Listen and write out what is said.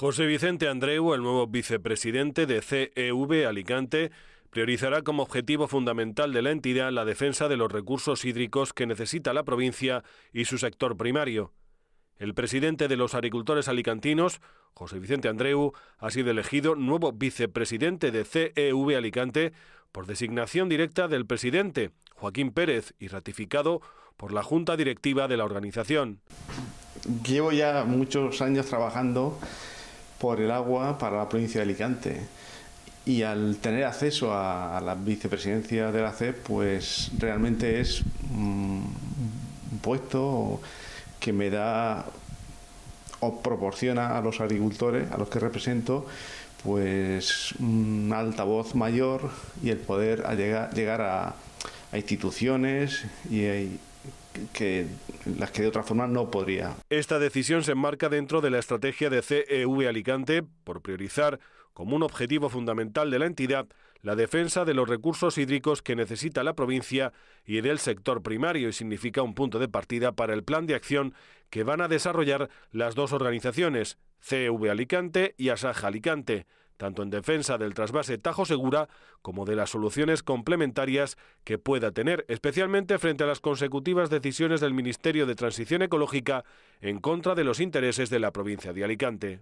José Vicente Andreu, el nuevo vicepresidente de CEV Alicante, priorizará como objetivo fundamental de la entidad la defensa de los recursos hídricos que necesita la provincia y su sector primario. El presidente de los agricultores alicantinos, José Vicente Andreu, ha sido elegido nuevo vicepresidente de CEV Alicante por designación directa del presidente, Joaquín Pérez, y ratificado por la Junta Directiva de la organización. Llevo ya muchos años trabajando por el agua para la provincia de Alicante. Y al tener acceso a, la vicepresidencia de la CEP, pues realmente es mm, un puesto que me da o proporciona a los agricultores, a los que represento, pues un altavoz mayor y el poder llegar, llegar a, instituciones y, que las que de otra forma no podría. Esta decisión se enmarca dentro de la estrategia de CEV Alicante por priorizar como un objetivo fundamental de la entidad la defensa de los recursos hídricos que necesita la provincia y del sector primario y significa un punto de partida para el plan de acción que van a desarrollar las dos organizaciones, CEV Alicante y Asaja Alicante tanto en defensa del trasvase Tajo Segura como de las soluciones complementarias que pueda tener, especialmente frente a las consecutivas decisiones del Ministerio de Transición Ecológica en contra de los intereses de la provincia de Alicante.